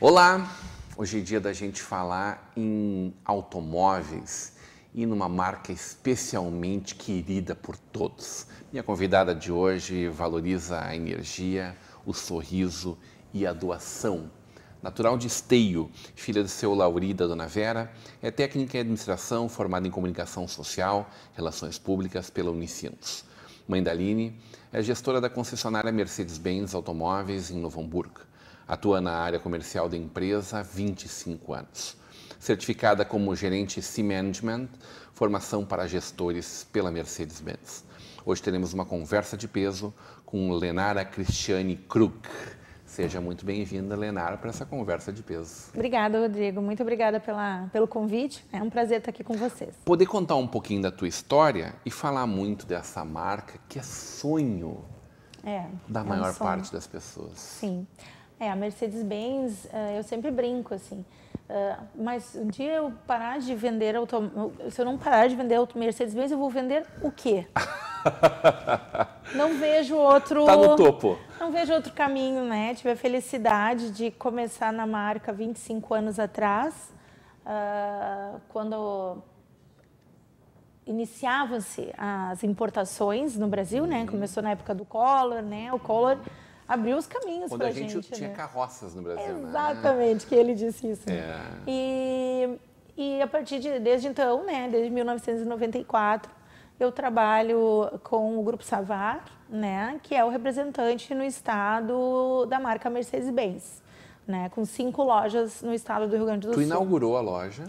Olá! Hoje é dia da gente falar em automóveis e numa marca especialmente querida por todos. Minha convidada de hoje valoriza a energia, o sorriso e a doação. Natural de Esteio, filha do seu Lauri da Dona Vera, é técnica em administração, formada em comunicação social, relações públicas pela Unicinos. Mãe da Aline, é gestora da concessionária Mercedes-Benz Automóveis em Novo Hamburgo. Atua na área comercial da empresa há 25 anos certificada como gerente C-Management, formação para gestores pela Mercedes-Benz. Hoje teremos uma conversa de peso com Lenara Cristiane Krug. Seja muito bem-vinda, Lenara, para essa conversa de peso. Obrigada, Rodrigo. Muito obrigada pela, pelo convite. É um prazer estar aqui com vocês. Poder contar um pouquinho da tua história e falar muito dessa marca que é sonho é, da é maior um parte das pessoas. Sim. É, a Mercedes-Benz, eh, eu sempre brinco, assim, ah, mas um dia eu parar de vender auto... se eu não parar de vender auto Mercedes-Benz, eu vou vender o quê? não vejo outro. Tá no topo. Não vejo outro caminho, né? Tive a felicidade de começar na marca 25 anos atrás, uh, quando iniciavam-se as importações no Brasil, né? Uhum. Começou na época do Collor, né? O Collor abriu os caminhos para a gente. Quando a gente tinha né? carroças no Brasil, né? Exatamente, né? que ele disse isso. Né? É. E, e a partir de, desde então, né, desde 1994, eu trabalho com o Grupo Savar, né, que é o representante no estado da marca Mercedes-Benz. Né, com cinco lojas no estado do Rio Grande do tu Sul. Tu inaugurou a loja?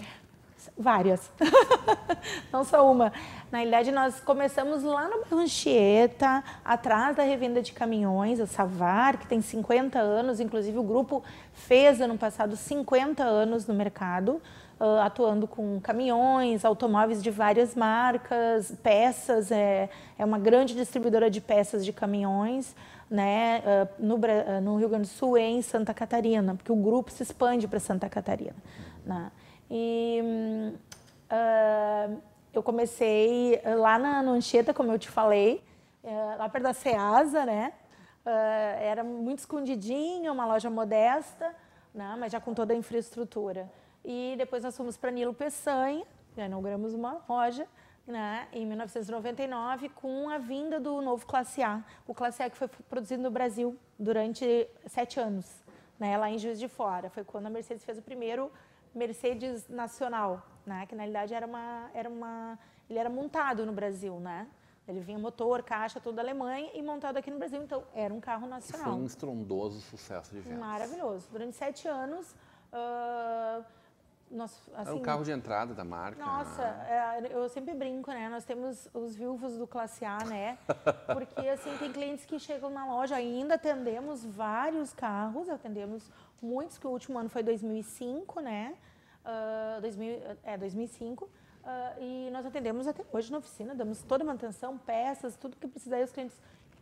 Várias. Não só uma. Na realidade, nós começamos lá no Anchieta, atrás da revenda de caminhões, a Savar, que tem 50 anos. Inclusive, o grupo fez, ano passado, 50 anos no mercado, uh, atuando com caminhões, automóveis de várias marcas, peças. É, é uma grande distribuidora de peças de caminhões. Né, uh, no, uh, no, Rio Grande do Sul e em Santa Catarina, porque o grupo se expande para Santa Catarina. Né? E uh, eu comecei lá na, Anchieta, como eu te falei, uh, lá perto da Ceasa, né? Uh, era muito escondidinho, uma loja modesta, né? mas já com toda a infraestrutura. E depois nós fomos para Nilo Peçanha, já inauguramos uma loja, né, em 1999, com a vinda do novo Classe A. O Classe A que foi produzido no Brasil durante sete anos, né, lá em Juiz de Fora. Foi quando a Mercedes fez o primeiro Mercedes Nacional, né? Que na realidade era uma, era uma, ele era montado no Brasil, né? Ele vinha motor, caixa, toda Alemanha e montado aqui no Brasil. Então, era um carro nacional. Foi um estrondoso sucesso de vendas. Maravilhoso. Durante sete anos, uh, nós, assim, era um assim, carro de entrada da marca. Nossa, né? é, eu sempre brinco, né? Nós temos os viúvos do Classe A, né? Porque, assim, tem clientes que chegam na loja, ainda atendemos vários carros, atendemos muitos, que o último ano foi 2005, né? Uh, ah, 2000, é, 2005. Uh, ah, e nós atendemos até hoje na oficina, damos toda a manutenção, peças, tudo que precisar. E os clientes,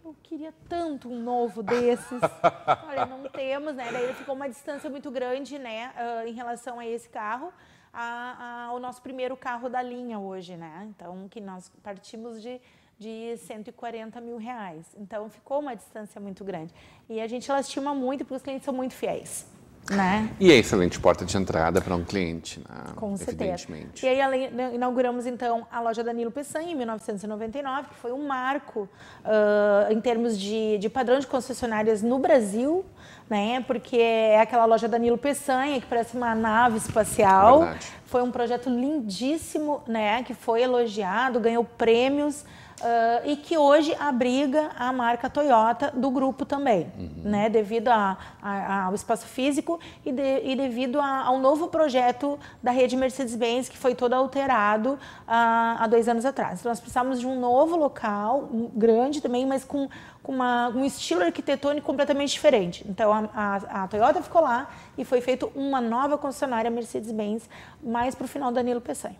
eu queria tanto um novo desses. Olha, não temos, né? Daí ficou uma distância muito grande, né? Uh, em relação a esse carro, a, a, ao nosso primeiro carro da linha hoje, né? Então, que nós partimos de de 140 mil reais. Então ficou uma distância muito grande. E a gente lastima muito porque os clientes são muito fiéis. Né? E é excelente porta de entrada para um cliente, né? Com certeza. E aí né, inauguramos então a loja Danilo Peçanha em 1999, que foi um marco uh, em termos de, de padrão de concessionárias no Brasil, né? Porque é aquela loja Danilo Peçanha que parece uma nave espacial. Verdade. Foi um projeto lindíssimo, né? Que foi elogiado, ganhou prêmios. Uh, e que hoje abriga a marca Toyota do grupo também, uhum. né? devido a, a, ao espaço físico e, de, e devido a, ao novo projeto da rede Mercedes-Benz, que foi todo alterado uh, há dois anos atrás. Então, nós precisávamos de um novo local, um grande também, mas com com uma, um estilo arquitetônico completamente diferente. Então a, a, a, Toyota ficou lá e foi feito uma nova concessionária Mercedes-Benz mais para o final Danilo Peçanha.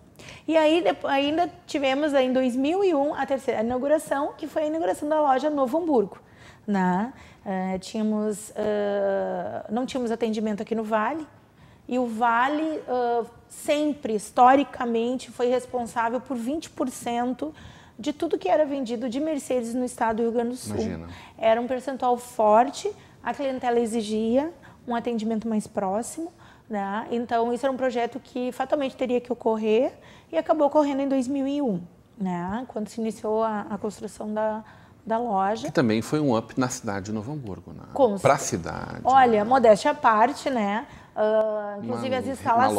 E aí depois, ainda tivemos em 2001 a terceira inauguração, que foi a inauguração da loja Novo Hamburgo. Né? Uh, tínhamos, uh, não tínhamos atendimento aqui no Vale, e o Vale uh, sempre, historicamente, foi responsável por 20% de tudo que era vendido de Mercedes no estado do Rio Grande do Sul. Imagina. Era um percentual forte, a clientela exigia um atendimento mais próximo. Né? Então, isso era um projeto que fatalmente teria que ocorrer e acabou ocorrendo em 2001, né? quando se iniciou a, a construção da, da loja. Que também foi um up na cidade de Novo Hamburgo, né? Para a cidade. Olha, né? modéstia à parte, né? Ah, inclusive uma, as instalações.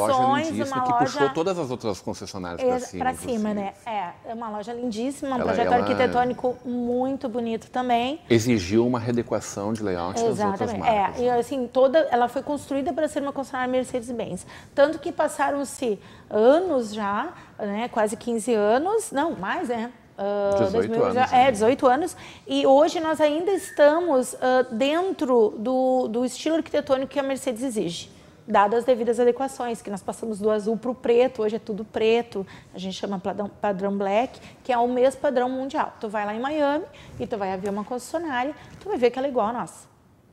Uma loja uma que puxou todas as outras concessionárias para cima. Para cima, né? É, é, uma loja lindíssima, um ela, projeto ela... É arquitetônico muito bonito também. Exigiu uma readequação de layout Exatamente. das outras é, marcas. É, e né? assim, toda, ela foi construída para ser uma concessionária Mercedes-Benz. Tanto que passaram-se anos já, né, quase 15 anos, não, mais, né? Uh, 18 2000, anos. é, 18 né? anos. E hoje nós ainda estamos uh, dentro do, do estilo arquitetônico que a Mercedes exige dado as devidas adequações, que nós passamos do azul para o preto, hoje é tudo preto, a gente chama padrão, padrão black, que é o mesmo padrão mundial. Tu vai lá em Miami e tu vai ver uma concessionária, tu vai ver que ela é igual a nossa,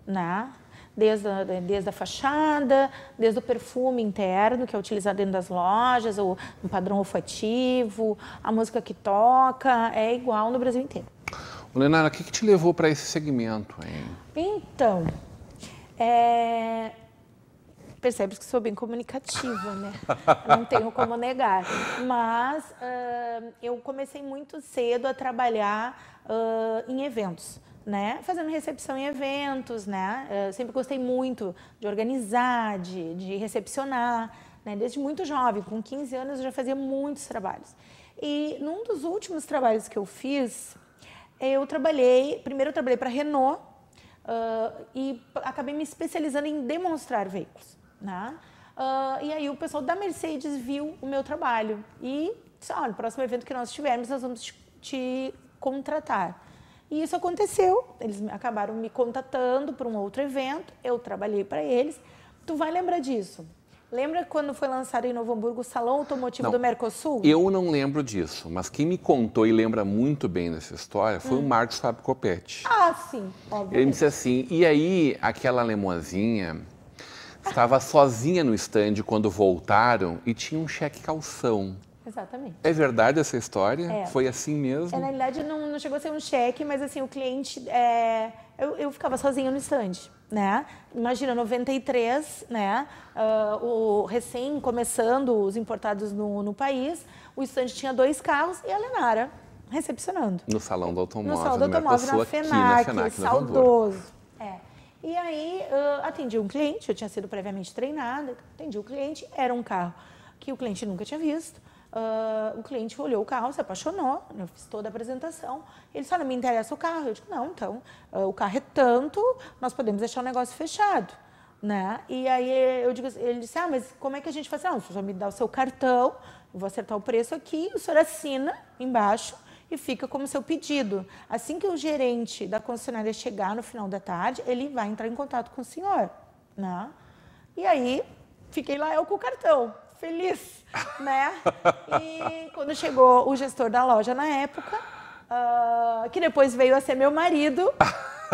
né? Desde a, desde a fachada, desde o perfume interno que é utilizado dentro das lojas, o, o padrão olfativo, a música que toca, é igual no Brasil inteiro. Lenara, o que, que te levou para esse segmento? Hein? Então, é, percebes que sou bem comunicativa, né? Não tenho como negar. Mas uh, eu comecei muito cedo a trabalhar uh, em eventos. Né? Fazendo recepção em eventos, né? Eu sempre gostei muito de organizar, de, de recepcionar, né? Desde muito jovem, com 15 anos eu já fazia muitos trabalhos. E num dos últimos trabalhos que eu fiz, eu trabalhei, primeiro eu trabalhei para Renault uh, e acabei me especializando em demonstrar veículos. Né? Uh, e aí o pessoal da Mercedes viu o meu trabalho e disse, olha, no próximo evento que nós tivermos, nós vamos te, te contratar. E isso aconteceu, eles acabaram me contatando para um outro evento, eu trabalhei para eles. Tu vai lembrar disso? Lembra quando foi lançado em Novo Hamburgo o Salão Automotivo não, do Mercosul? Eu não lembro disso, mas quem me contou e lembra muito bem dessa história foi hum. o Marcos Fábio Copetti. Ah, sim, óbvio. Ele disse assim, e aí aquela lemozinha Estava sozinha no estande quando voltaram e tinha um cheque calção. Exatamente. É verdade essa história? É. Foi assim mesmo? É, na verdade, não, não, chegou a ser um cheque, mas assim, o cliente. É, eu, eu ficava sozinha no estande né? Imagina, 93, né? Uh, o, recém começando os importados no, no país, o estande tinha dois carros e a Lenara recepcionando. No salão do automóvel. No né? salão do automóvel, na, FENAC, na FENAC, saudoso. E aí uh, atendi um cliente, eu tinha sido previamente treinada, atendi o cliente, era um carro que o cliente nunca tinha visto. Uh, o cliente olhou o carro, se apaixonou, né, eu fiz toda a apresentação. Ele disse, não me interessa o carro. Eu digo, não, então, uh, o carro é tanto, nós podemos deixar o negócio fechado. Né? E aí eu digo, ele disse, ah, mas como é que a gente faz? Não, o senhor me dá o seu cartão, eu vou acertar o preço aqui, o senhor assina embaixo e fica como seu pedido. Assim que o gerente da concessionária chegar no final da tarde, ele vai entrar em contato com o senhor, né? E aí, fiquei lá eu com o cartão, feliz, né? E quando chegou o gestor da loja na época, uh, que depois veio a ser meu marido,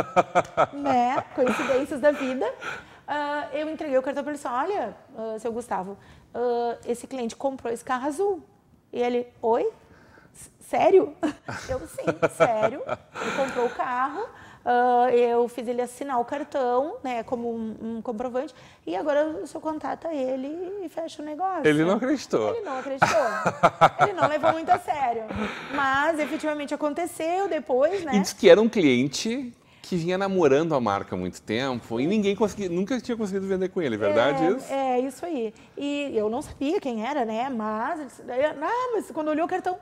né? Coincidências da vida. Uh, eu entreguei o cartão para ele e disse, assim, olha, uh, seu Gustavo, uh, esse cliente comprou esse carro azul. E ele, oi? sério? Eu, sim, sério. Ele comprou o carro, uh, eu fiz ele assinar o cartão, né, como um, um comprovante, e agora eu só contato é ele e fecha o negócio. Ele não acreditou. Ele não acreditou. ele não levou muito a sério. Mas, efetivamente, aconteceu depois, né? E disse que era um cliente que vinha namorando a marca há muito tempo e ninguém conseguia, nunca tinha conseguido vender com ele, verdade é, isso? É, isso aí. E eu não sabia quem era, né? Mas, ah, mas quando olhou o cartão,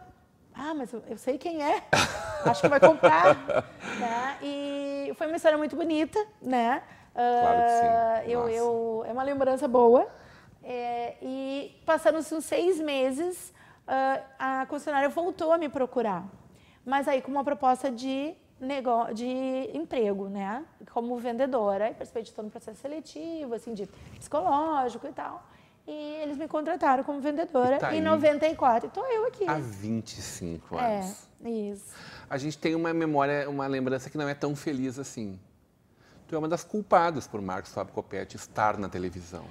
ah, mas eu, sei quem é, acho que vai comprar. né? E foi uma história muito bonita, né? Claro que sim. Ah, eu, eu, é uma lembrança boa. É, e passaram-se uns seis meses, ah, a concessionária voltou a me procurar. Mas aí com uma proposta de negócio, de emprego, né? Como vendedora, e participei de todo um processo seletivo, assim, de psicológico e tal. E eles me contrataram como vendedora e tá em 94. Estou eu aqui. Há 25 é, anos. É, isso. A gente tem uma memória, uma lembrança que não é tão feliz assim. Tu é uma das culpadas por Marcos Fábio Copete estar na televisão.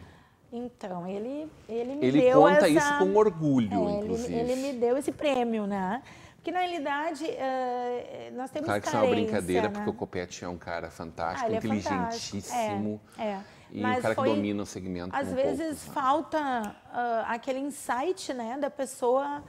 Então, ele, ele me ele deu Ele conta isso com orgulho, é, inclusive. Ele, ele me deu esse prêmio, né? Porque na realidade uh, nós temos Claro que carência, é uma brincadeira, né? porque o Copete é um cara fantástico, ah, é inteligentíssimo. É, é. E Mas o cara foi, que domina o segmento. Às um vezes pouco, falta uh, aquele insight né, da pessoa.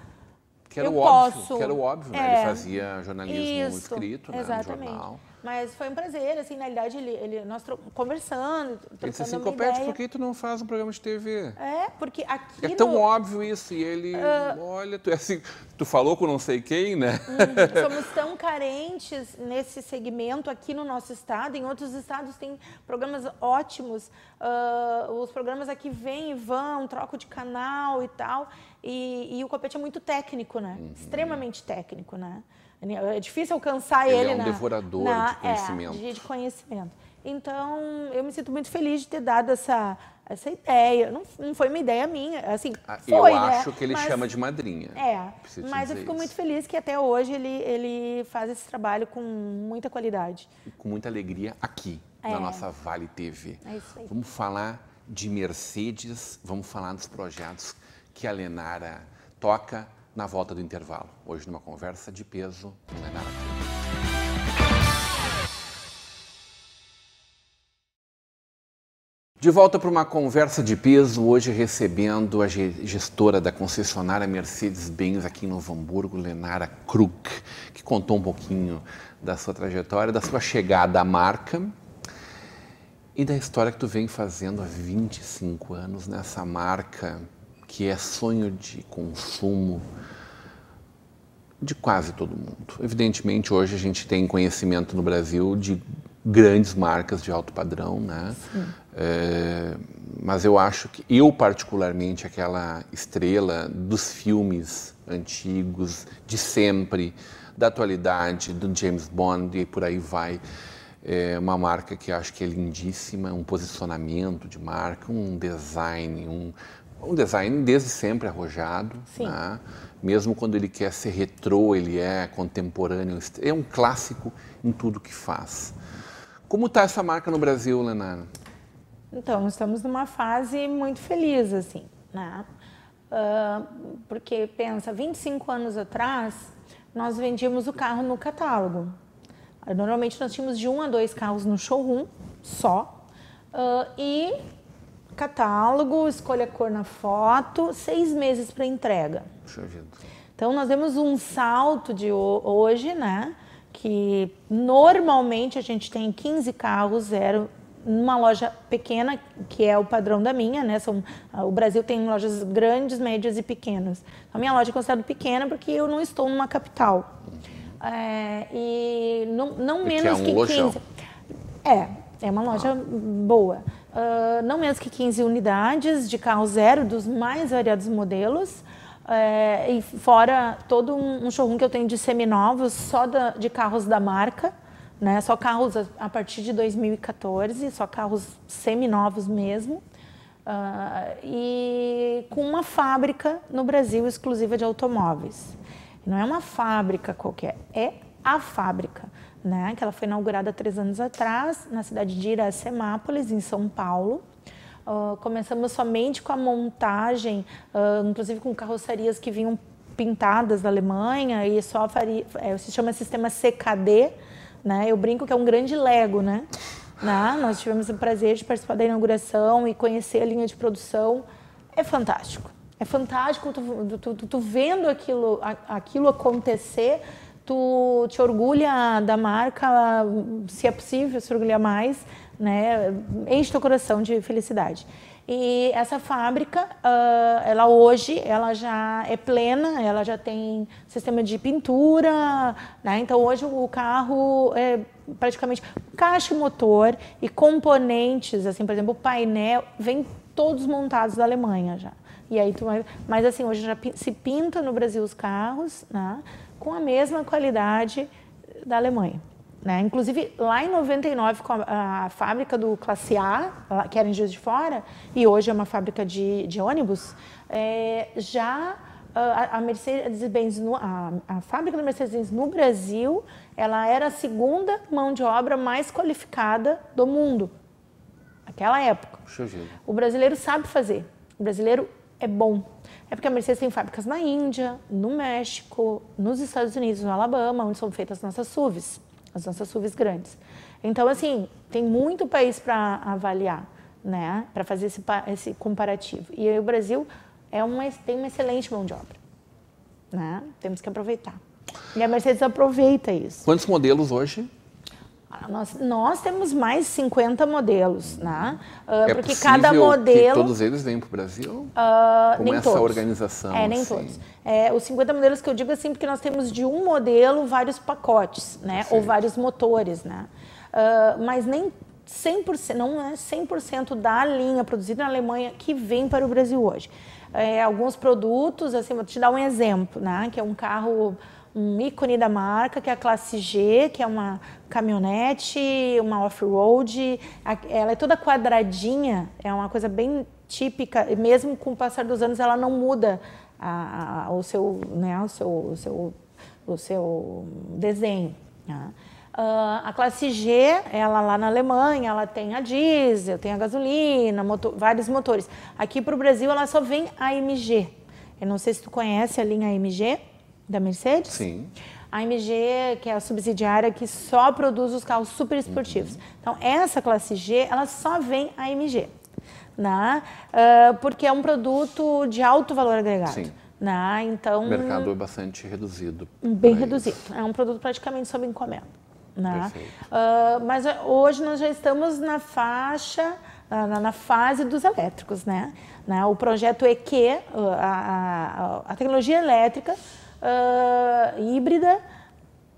Que era eu o óbvio, posso. que era o óbvio, né? Ele é. fazia jornalismo isso, escrito, né, no jornal. Mas foi um prazer, assim, na realidade, ele, ele, nós conversando, trocando Ele se assim, compete, por que tu não faz um programa de TV? É, porque aqui... É tão óbvio isso, e ele, uh... olha, tu, é assim, tu falou com não sei quem, né? Uhum. Somos tão carentes nesse segmento aqui no nosso estado, em outros estados tem programas ótimos, uh, os programas aqui vêm e vão, troco de canal e tal, e, e o Copete é muito técnico, né? Uhum. Extremamente técnico, né? É difícil alcançar ele. Ele é um na, devorador na, de é, conhecimento. É, de, de conhecimento. Então, eu me sinto muito feliz de ter dado essa, essa ideia. Não, não foi uma ideia minha, assim, ah, foi, Eu né? acho né? que ele mas, chama de madrinha. É, mas eu fico isso. muito feliz que até hoje ele, ele faz esse trabalho com muita qualidade. E com muita alegria aqui, é. na nossa Vale TV. É isso aí. Vamos falar de Mercedes, vamos falar dos projetos que a Lenara toca na volta do intervalo. Hoje, numa conversa de peso com Leonardo. É de volta para uma conversa de peso, hoje recebendo a gestora da concessionária Mercedes-Benz aqui em Novo Hamburgo, Lenara Kruk, que contou um pouquinho da sua trajetória, da sua chegada à marca e da história que tu vem fazendo há 25 anos nessa marca que é sonho de consumo de quase todo mundo. Evidentemente, hoje a gente tem conhecimento no Brasil de grandes marcas de alto padrão, né? É, mas eu acho que eu particularmente aquela estrela dos filmes antigos de sempre, da atualidade, do James Bond e por aí vai, é uma marca que acho que é lindíssima, um posicionamento de marca, um design, um, um design desde sempre arrojado, né? mesmo quando ele quer ser retrô, ele é contemporâneo, é um clássico em tudo que faz. Como está essa marca no Brasil, Lenara? Então, estamos numa fase muito feliz, assim, né? Uh, porque, pensa, 25 anos atrás, nós vendíamos o carro no catálogo. Normalmente, nós tínhamos de um a dois carros no showroom, só. Uh, e catálogo, escolha a cor na foto, seis meses para entrega. Puxa vida. Então nós temos um salto de hoje, né? Que normalmente a gente tem 15 carros zero numa loja pequena, que é o padrão da minha, né? São, ah, o Brasil tem lojas grandes, médias e pequenas. A minha loja é considerada pequena porque eu não estou numa capital. É, e não, não menos que, é um que 15. É, é uma loja ah. boa uh, não menos que 15 unidades de carro zero dos mais variados modelos. Eh, e fora todo um, um showroom que eu tenho de seminovos, só da, de carros da marca, né? só carros a, a partir de 2014, só carros seminovos mesmo. Uh, e com uma fábrica no Brasil exclusiva de automóveis. Não é uma fábrica qualquer, é a fábrica né, que ela foi inaugurada três anos atrás, na cidade de Iracemápolis, em São Paulo. Uh, começamos somente com a montagem, uh, inclusive com carrocerias que vinham pintadas da Alemanha, e só faria, é, se chama sistema CKD, né? Eu brinco que é um grande Lego, né? né? Nós tivemos o prazer de participar da inauguração e conhecer a linha de produção. É fantástico. É fantástico tu, tu, tu, tu vendo aquilo, aquilo acontecer tu te orgulha da marca, se é possível, se orgulha mais, né? Enche teu coração de felicidade. E essa fábrica, ah, ela hoje, ela já é plena, ela já tem sistema de pintura, né? Então hoje o carro é praticamente caixa motor e componentes, assim, por exemplo, o painel vem todos montados da Alemanha já. E aí tu vai, mas assim hoje já se pinta no Brasil os carros, né? com a mesma qualidade da Alemanha. Né? Inclusive, lá em 99, com a, a, fábrica do Classe A, que era em Juiz de Fora, e hoje é uma fábrica de, de ônibus, é, já ah, a, a Mercedes-Benz, a, a, fábrica da Mercedes-Benz no Brasil, ela era a segunda mão de obra mais qualificada do mundo, aquela época. O brasileiro sabe fazer, o brasileiro é bom. É porque a Mercedes tem fábricas na Índia, no México, nos Estados Unidos, no Alabama, onde são feitas as nossas SUVs, as nossas SUVs grandes. Então, assim, tem muito país para avaliar, né, para fazer esse, esse comparativo. E o Brasil é uma, tem uma excelente mão de obra, né? Temos que aproveitar. E a Mercedes aproveita isso. Quantos modelos hoje ah, nós, nós, temos mais 50 modelos, né? Uh, é porque cada modelo. Que todos eles vêm para o Brasil? Uh, ah, Como essa todos. organização? É, nem assim? todos. É, os 50 modelos que eu digo é assim, porque nós temos de um modelo vários pacotes, né? Ou vários motores, né? Uh, mas nem 100%, não é 100% da linha produzida na Alemanha que vem para o Brasil hoje. É, alguns produtos, assim, vou te dar um exemplo, né? Que é um carro um ícone da marca, que é a classe G, que é uma caminhonete, uma off-road. Ela é toda quadradinha, é uma coisa bem típica, e mesmo com o passar dos anos ela não muda a, a, o, seu, né, o, seu, o, seu, o seu desenho. Né? Uh, a classe G, ela lá na Alemanha, ela tem a diesel, tem a gasolina, motor, vários motores. Aqui para o Brasil ela só vem AMG Eu não sei se tu conhece a linha AMG da Mercedes? Sim. A MG, que é a subsidiária que só produz os carros super esportivos. Uhum. Então, essa classe G, ela só vem a MG, né? Uh, porque é um produto de alto valor agregado. Sim. Né? Então, o mercado é bastante reduzido. Bem reduzido. Isso. É um produto praticamente sob encomenda. Né? Uh, mas hoje nós já estamos na faixa, na, na fase dos elétricos. Né? né? O projeto EQ, a, a, a tecnologia elétrica, uh, híbrida,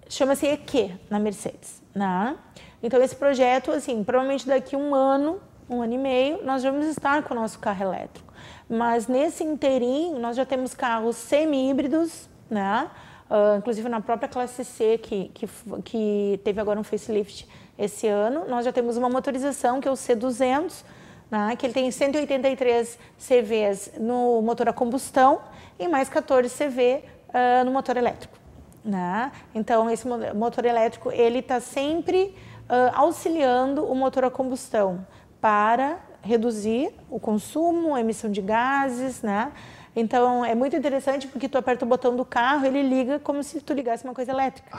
chama-se EQ na Mercedes. Né? Então, esse projeto, assim, provavelmente daqui um ano, um ano e meio, nós vamos estar com o nosso carro elétrico. Mas nesse inteirinho, nós já temos carros semi-híbridos, né? Uh, inclusive na própria classe C, que, que, que teve agora um facelift esse ano, nós já temos uma motorização, que é o C200, né? que ele tem 183 CVs no motor a combustão e mais 14 CV uh, no motor elétrico. Né? Então, esse motor elétrico ele está sempre uh, auxiliando o motor a combustão para reduzir o consumo, a emissão de gases, né? Então é muito interessante porque tu aperta o botão do carro, ele liga como se tu ligasse uma coisa elétrica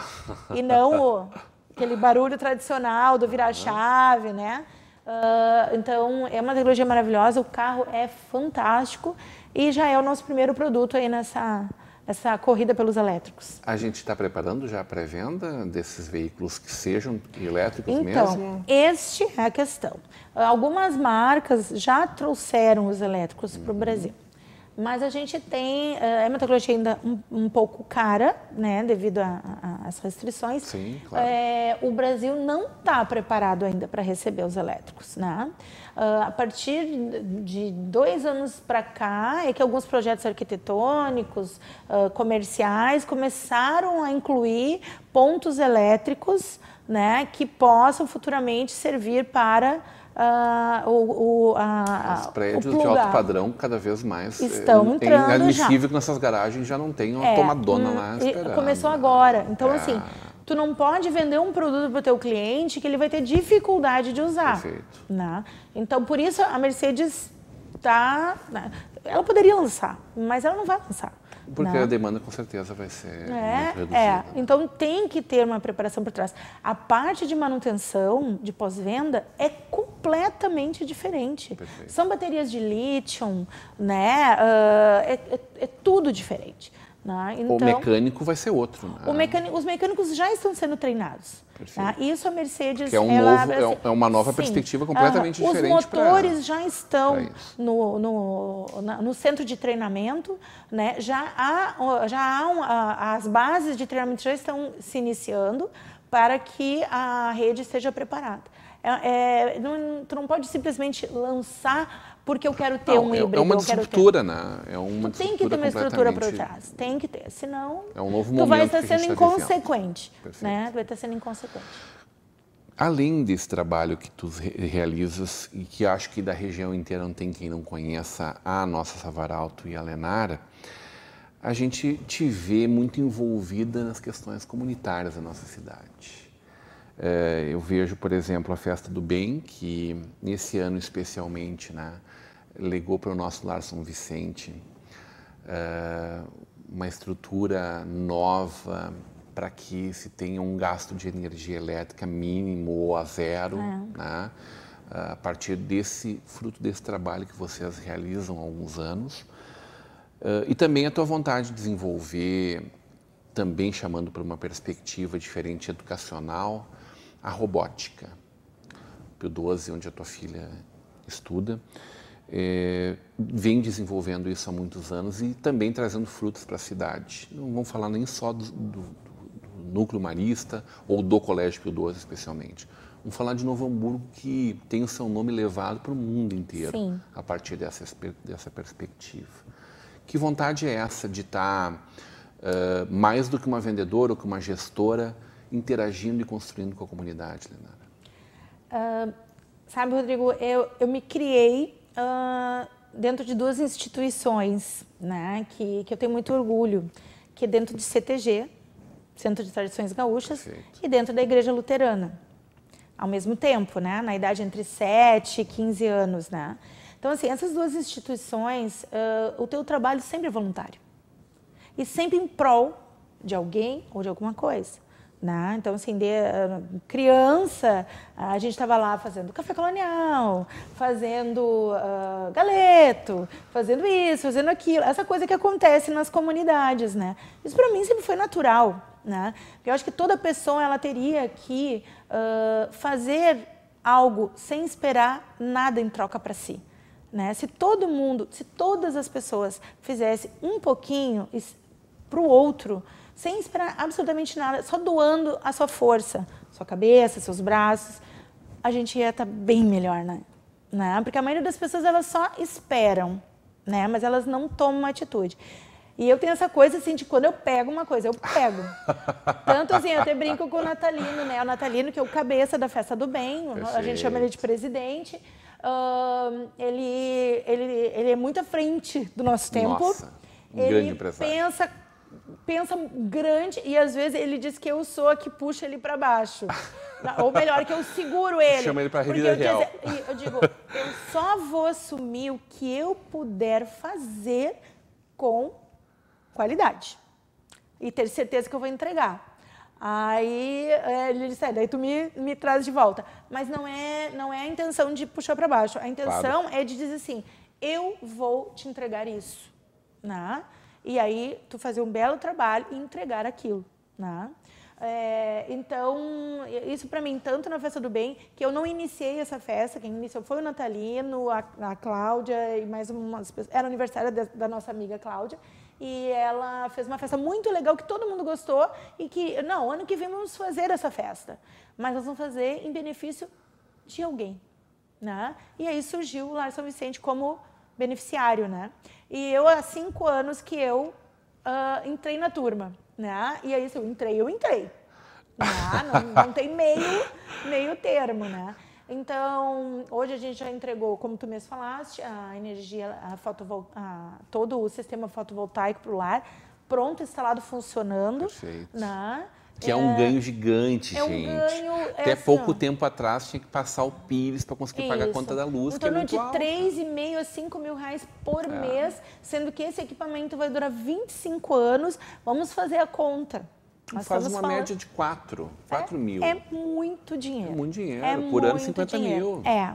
e não o, aquele barulho tradicional do virar a chave, né? Uh, então é uma tecnologia maravilhosa, o carro é fantástico e já é o nosso primeiro produto aí nessa essa corrida pelos elétricos. A gente está preparando já a pré-venda desses veículos que sejam elétricos então, mesmo? Então, este é a questão. Algumas marcas já trouxeram os elétricos uhum. para o Brasil. Mas a gente tem eh, a hematologia ainda um, um pouco cara, né, devido às restrições. Sim, claro. É, o Brasil não está preparado ainda para receber os elétricos, né? Uh, a partir de dois anos para cá é que alguns projetos arquitetônicos, uh, comerciais começaram a incluir pontos elétricos, né, que possam futuramente servir para Uh, o, o, a, Os prédios de alto padrão cada vez mais eh, estão é, entrando. É inadmissível já. que nessas garagens já não tem uma é, tomadona hum, lá esperando. Começou agora. Então, é. assim, tu não pode vender um produto para o teu cliente que ele vai ter dificuldade de usar. Perfeito. Né? Então, por isso a Mercedes está. Né, ela poderia lançar, mas ela não vai lançar. Porque não. a né? demanda com certeza vai ser é, muito é. reduzida. É, então tem que ter uma preparação por trás. A parte de manutenção, de pós-venda, é completamente diferente. Perfeito. São baterias de lítio, né? Uh, é, é, é tudo diferente. Né? Então, o mecânico vai ser outro. Né? Mecânico, os mecânicos já estão sendo treinados. Tá? Isso a Mercedes. é, um ela, novo, é, assim, é uma nova sim, perspectiva completamente uh -huh. diferente. Os motores pra, já estão no, no, no, centro de treinamento, né? já, há, já há um, as bases de treinamento já estão se iniciando para que a rede esteja preparada. É, é, não, tu não pode simplesmente lançar porque eu quero ter não, um é, híbrido. É uma estrutura, né? É uma tu tem que ter uma estrutura por trás. Tem que ter, senão. É um novo momento. Tu vai estar sendo tá inconsequente. Tá né? Tu vai estar sendo inconsequente. Além desse trabalho que tu realizas e que acho que da região inteira não tem quem não conheça a nossa Savaralto e a Lenara, a gente te vê muito envolvida nas questões comunitárias da nossa cidade. É, eu vejo, por exemplo, a Festa do Bem, que nesse ano especialmente, né, legou para o nosso Lar São Vicente eh, uma estrutura nova para que se tenha um gasto de energia elétrica mínimo ou a zero, é. né? Eh, a partir desse fruto desse trabalho que vocês realizam há alguns anos. Eh, e também a tua vontade de desenvolver, também chamando para uma perspectiva diferente educacional, a robótica. Pio 12, onde a tua filha estuda é, vem desenvolvendo isso há muitos anos e também trazendo frutos para a cidade. Não vamos falar nem só do, do, do núcleo marista ou do Colégio Pio XII, especialmente. Vamos falar de Novo Hamburgo, que tem o seu nome levado para o mundo inteiro Sim. a partir dessa, dessa perspectiva. Que vontade é essa de estar, uh, mais do que uma vendedora ou que uma gestora, interagindo e construindo com a comunidade, Lenara? Uh, sabe, Rodrigo, eu, eu me criei uh, dentro de duas instituições, né, que, que eu tenho muito orgulho, que é dentro de CTG, Centro de Tradições Gaúchas, Perfeito. e dentro da Igreja Luterana, ao mesmo tempo, né, na idade entre 7 e 15 anos, né. Então, assim, essas duas instituições, uh, o teu trabalho sempre é voluntário e sempre em prol de alguém ou de alguma coisa. Né? Então, assim, de, ah, criança, a gente estava lá fazendo café colonial, fazendo uh, galeto, fazendo isso, fazendo aquilo, essa coisa que acontece nas comunidades. Né? Isso para mim sempre foi natural. Né? Eu acho que toda pessoa ela teria que uh, fazer algo sem esperar nada em troca para si. Né? Se todo mundo, se todas as pessoas fizessem um pouquinho para o outro, sem esperar absolutamente nada, só doando a sua força, sua cabeça, seus braços, a gente ia estar tá bem melhor, né? né? Porque a maioria das pessoas elas só esperam, né? Mas elas não tomam uma atitude. E eu tenho essa coisa assim de quando eu pego uma coisa, eu pego. Tanto assim, eu até brinco com o Natalino, né? O Natalino, que é o cabeça da festa do bem, Perfeito. a gente chama ele de presidente. Uh, ele, ele, ele é muito à frente do nosso tempo. Nossa, um ele pensa pensa grande e às vezes ele diz que eu sou a que puxa ele para baixo. Ou melhor, que eu seguro ele. Chama ele para a vida real. eu digo, eu só vou assumir o que eu puder fazer com qualidade. E ter certeza que eu vou entregar. Aí é, ele disse, é, daí tu me, me traz de volta. Mas não é, não é a intenção de puxar para baixo. A intenção claro. é de dizer assim, eu vou te entregar isso. Né? e aí tu fazer um belo trabalho e entregar aquilo, né? É, então, isso para mim, tanto na Festa do Bem, que eu não iniciei essa festa, quem iniciou foi o Natalino, a, a Cláudia e mais umas pessoas. Era aniversário da, da nossa amiga Cláudia. E ela fez uma festa muito legal que todo mundo gostou e que, não, ano que vem vamos fazer essa festa. Mas nós vamos fazer em benefício de alguém. Né? E aí surgiu o Lar São Vicente como beneficiário. Né? E eu, há cinco anos que eu uh, entrei na turma, né? E aí, se assim, eu entrei, eu entrei. Né? Não, não tem meio, meio termo, né? Então, hoje a gente já entregou, como tu mesmo falaste, a energia, a fotovol... a, todo o sistema fotovoltaico para o lar, pronto, instalado, funcionando. Perfeito. Né? Que é, é um ganho gigante, é um gente. Ganho, é Até assim, pouco tempo atrás tinha que passar o PIRES para conseguir isso. pagar a conta da luz. Em torno então, é de 3,5 a 5 mil reais por é. mês, sendo que esse equipamento vai durar 25 anos. Vamos fazer a conta. Nós faz uma falando... média de 4, 4 é, mil. É muito dinheiro. É muito dinheiro. É por muito ano, 50 dinheiro. mil. É.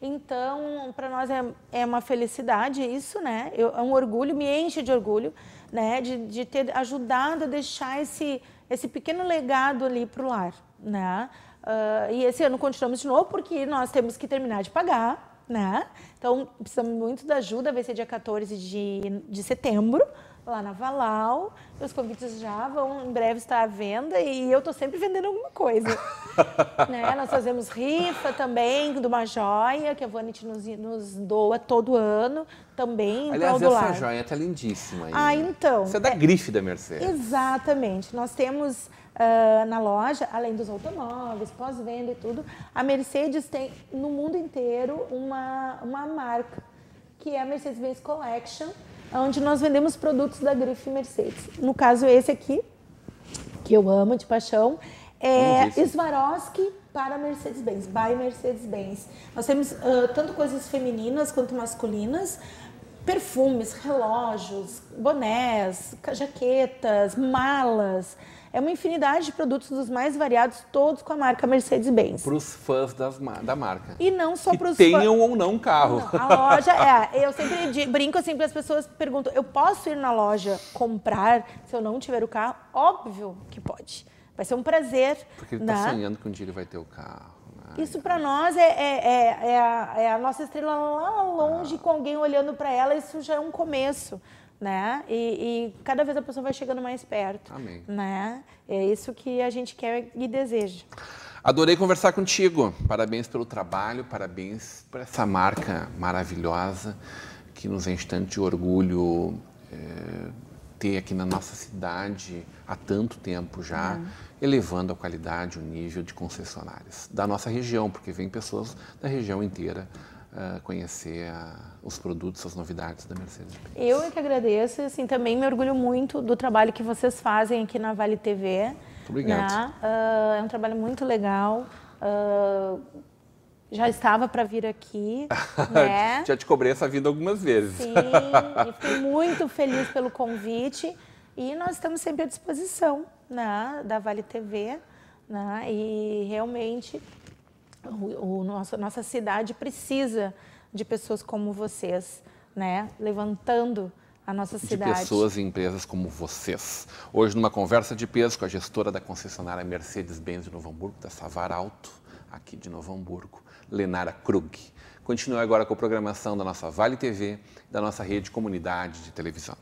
Então, para nós é, é uma felicidade isso, né? Eu, é um orgulho, me enche de orgulho, né? De, de ter ajudado a deixar esse esse pequeno legado ali para o lar, né? Uh, e esse ano continuamos de novo porque nós temos que terminar de pagar, né? Então precisamos muito da ajuda, vai ser dia 14 de, de setembro, lá na Valau. Os convites já vão em breve estar à venda e eu estou sempre vendendo alguma coisa. né? Nós fazemos rifa também de uma joia que a Vanity nos, nos doa todo ano também. Aliás, essa lado. joia está lindíssima. Aí, ah, então. você é da é, grife da Mercedes. Exatamente. Nós temos Uh, na loja, além dos automóveis, pós-venda e tudo, a Mercedes tem no mundo inteiro uma, uma marca, que é a Mercedes-Benz Collection, onde nós vendemos produtos da grife Mercedes. No caso, esse aqui, que eu amo de paixão, é Swarovski para Mercedes-Benz, by Mercedes-Benz. Nós temos uh, tanto coisas femininas quanto masculinas, perfumes, relógios, bonés, jaquetas, malas. É uma infinidade de produtos dos mais variados, todos com a marca Mercedes-Benz. Para os fãs das, da marca. E não só para os fãs. tenham ou não carro. Não, a loja é. Eu sempre brinco assim, para as pessoas perguntam: eu posso ir na loja comprar se eu não tiver o carro? Óbvio que pode. Vai ser um prazer. Porque ele está né? sonhando que um dia ele vai ter o carro. Né? Isso para nós é, é, é, é, a, é, a, nossa estrela lá longe, ah. com alguém olhando para ela, isso já é um começo né? E, e, cada vez a pessoa vai chegando mais perto. Amém. Né? É isso que a gente quer e deseja. Adorei conversar contigo. Parabéns pelo trabalho, parabéns por essa marca maravilhosa que nos enche tanto de orgulho é, ter aqui na nossa cidade há tanto tempo já, uhum. elevando a qualidade, o nível de concessionárias da nossa região, porque vem pessoas da região inteira Uh, conhecer a, os produtos, as novidades da Mercedes. -Benz. Eu é que agradeço, assim, também me orgulho muito do trabalho que vocês fazem aqui na Vale TV. Muito obrigado. Né? Uh, é um trabalho muito legal. Uh, já estava para vir aqui, né? já te cobrei essa vida algumas vezes. Sim, e fiquei muito feliz pelo convite. E nós estamos sempre à disposição né, da Vale TV. Né? E realmente o, nosso, nossa cidade precisa de pessoas como vocês, né? Levantando a nossa cidade. De pessoas e empresas como vocês. Hoje, numa conversa de peso com a gestora da concessionária Mercedes-Benz de Novo Hamburgo, da Savar Alto, aqui de Novo Hamburgo, Lenara Krug. Continue agora com a programação da nossa Vale TV, da nossa rede comunidade de televisão.